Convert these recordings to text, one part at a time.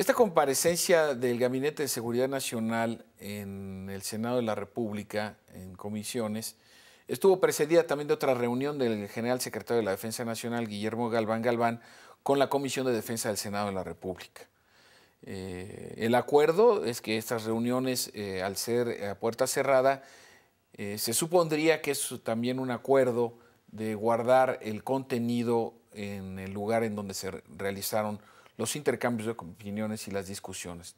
Esta comparecencia del Gabinete de Seguridad Nacional en el Senado de la República, en comisiones, estuvo precedida también de otra reunión del general secretario de la Defensa Nacional, Guillermo Galván Galván, con la Comisión de Defensa del Senado de la República. Eh, el acuerdo es que estas reuniones, eh, al ser a puerta cerrada, eh, se supondría que es también un acuerdo de guardar el contenido en el lugar en donde se realizaron los intercambios de opiniones y las discusiones.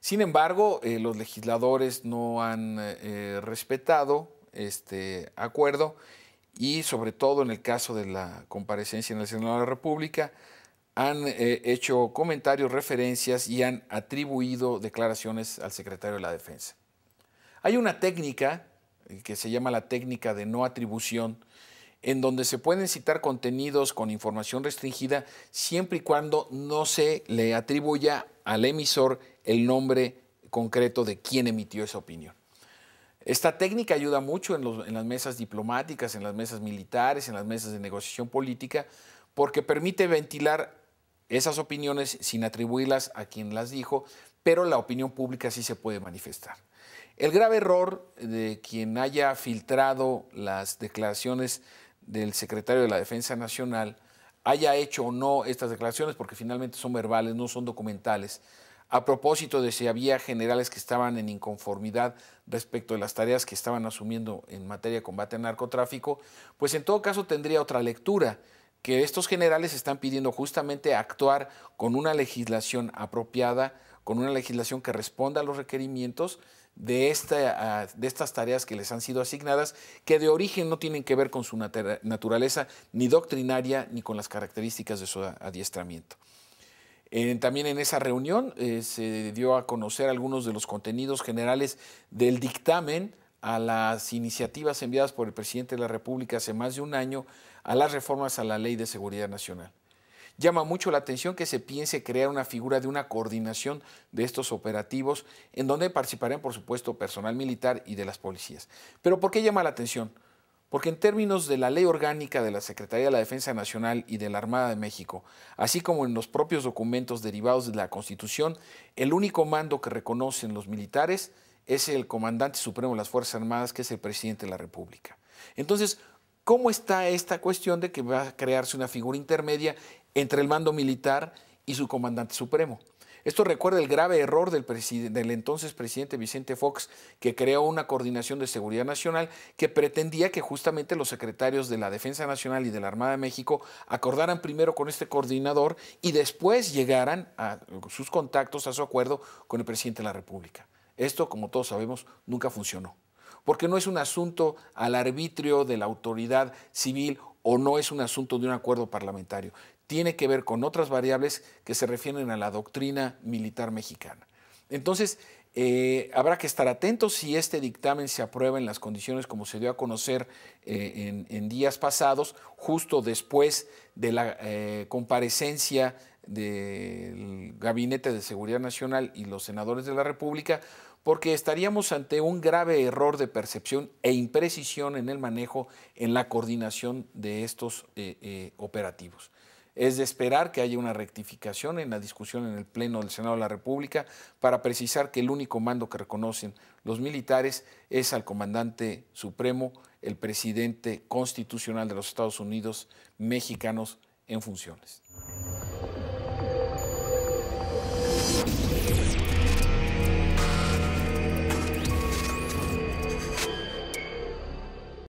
Sin embargo, eh, los legisladores no han eh, respetado este acuerdo y sobre todo en el caso de la comparecencia en el Senado de la República, han eh, hecho comentarios, referencias y han atribuido declaraciones al secretario de la Defensa. Hay una técnica que se llama la técnica de no atribución en donde se pueden citar contenidos con información restringida siempre y cuando no se le atribuya al emisor el nombre concreto de quien emitió esa opinión. Esta técnica ayuda mucho en, las mesas diplomáticas, en las mesas militares, en las mesas de negociación política, porque permite ventilar esas opiniones sin atribuirlas a quien las dijo, pero la opinión pública sí se puede manifestar. El grave error de quien haya filtrado las declaraciones del secretario de la Defensa Nacional haya hecho o no estas declaraciones, porque finalmente son verbales, no son documentales, a propósito de si había generales que estaban en inconformidad respecto de las tareas que estaban asumiendo en materia de combate al narcotráfico, pues en todo caso tendría otra lectura, que estos generales están pidiendo justamente actuar con una legislación apropiada, con una legislación que responda a los requerimientos de, esta, ah, de estas tareas que les han sido asignadas, que de origen no tienen que ver con su naturaleza ni doctrinaria ni con las características de su adiestramiento. también en esa reunión eh, se dio a conocer algunos de los contenidos generales del dictamen a las iniciativas enviadas por el presidente de la República hace más de un año a las reformas a la Ley de Seguridad Nacional. Llama mucho la atención que se piense crear una figura de una coordinación de estos operativos, en donde participarán, por supuesto, personal militar y de las policías. Pero ¿por qué llama la atención? Porque en términos de la ley orgánica de la Secretaría de la Defensa Nacional y de la Armada de México, así como en los propios documentos derivados de la Constitución, el único mando que reconocen los militares es el comandante supremo de las Fuerzas Armadas, que es el presidente de la República. Entonces, ¿Cómo está esta cuestión de que va a crearse una figura intermedia entre el mando militar y su comandante supremo? Esto recuerda el grave error del, entonces presidente Vicente Fox, que creó una coordinación de seguridad nacional que pretendía que justamente los secretarios de la Defensa Nacional y de la Armada de México acordaran primero con este coordinador y después llegaran a sus contactos a su acuerdo con el presidente de la República. Esto, como todos sabemos, nunca funcionó porque no es un asunto al arbitrio de la autoridad civil o no es un asunto de un acuerdo parlamentario. Tiene que ver con otras variables que se refieren a la doctrina militar mexicana. Entonces, eh, habrá que estar atentos si este dictamen se aprueba en las condiciones como se dio a conocer eh, en, días pasados, justo después de la eh, comparecencia del Gabinete de Seguridad Nacional y los senadores de la República, porque estaríamos ante un grave error de percepción e imprecisión en el manejo, en la coordinación de estos eh, eh, operativos. Es de esperar que haya una rectificación en la discusión en el Pleno del Senado de la República para precisar que el único mando que reconocen los militares es al comandante supremo, el presidente constitucional de los Estados Unidos mexicanos en funciones.